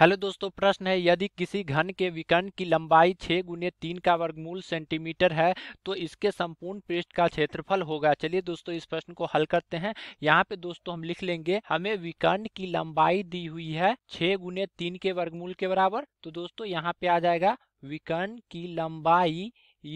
hello दोस्तों प्रश्न है यदि किसी घन के विकर्ण की लंबाई छः गुने तीन का वर्गमूल सेंटीमीटर है तो इसके संपूर्ण पृष्ठ का क्षेत्रफल होगा चलिए दोस्तों इस प्रश्न को हल करते हैं यहाँ पे दोस्तों हम लिख लेंगे हमें विकर्ण की लंबाई दी हुई है छः गुने तीन के वर्गमूल के बराबर तो दोस्तों यहाँ पे आ जाएगा विकर्ण की लंबाई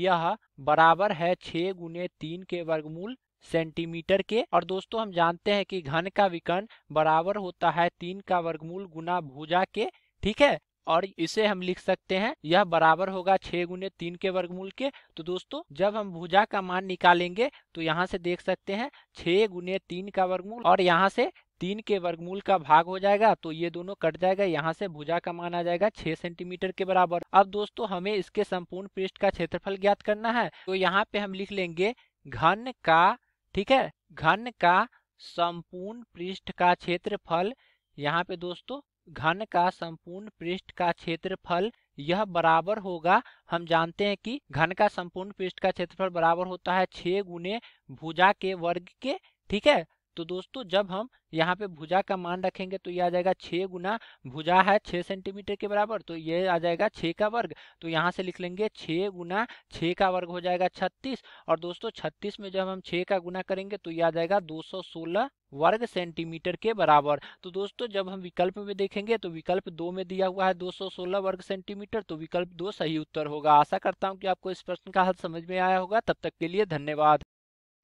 यह बराबर है छः गुने तीन के वर्गमूल सेंटीमीटर के और दोस्तों हम जानते हैं कि घन का विकर्ण बराबर होता है तीन का वर्गमूल गुना भुजा के ठीक है और इसे हम लिख सकते हैं यह बराबर होगा छह गुने तीन के वर्गमूल के तो दोस्तों जब हम भुजा का मान निकालेंगे तो यहाँ से देख सकते हैं छह गुने तीन का वर्गमूल और यहाँ से तीन के वर्गमूल का भाग हो जाएगा तो ये दोनों कट जाएगा यहाँ से भुजा का मान आ जाएगा छह सेंटीमीटर के बराबर अब दोस्तों हमें इसके संपूर्ण पृष्ठ का क्षेत्रफल ज्ञात करना है तो यहाँ पे हम लिख लेंगे घन का ठीक है घन का संपूर्ण पृष्ठ का क्षेत्रफल यहाँ पे दोस्तों घन का संपूर्ण पृष्ठ का क्षेत्रफल यह बराबर होगा हम जानते हैं कि घन का संपूर्ण पृष्ठ का क्षेत्रफल बराबर होता है छह गुने भुजा के वर्ग के ठीक है तो दोस्तों जब हम यहाँ पे भुजा का मान रखेंगे तो ये आ जाएगा छः गुना भुजा है छः सेंटीमीटर के बराबर तो ये आ जाएगा छः का वर्ग तो यहाँ से लिख लेंगे छः गुना छः का वर्ग हो जाएगा छत्तीस और दोस्तों छत्तीस में जब हम छः का गुना करेंगे तो ये आ जाएगा दो सौ सोलह वर्ग सेंटीमीटर के बराबर तो दोस्तों जब हम विकल्प में देखेंगे तो विकल्प दो में दिया हुआ है 216 वर्ग सेंटीमीटर तो विकल्प दो सही उत्तर होगा आशा करता हूँ कि आपको इस प्रश्न का हल समझ में आया होगा तब तक के लिए धन्यवाद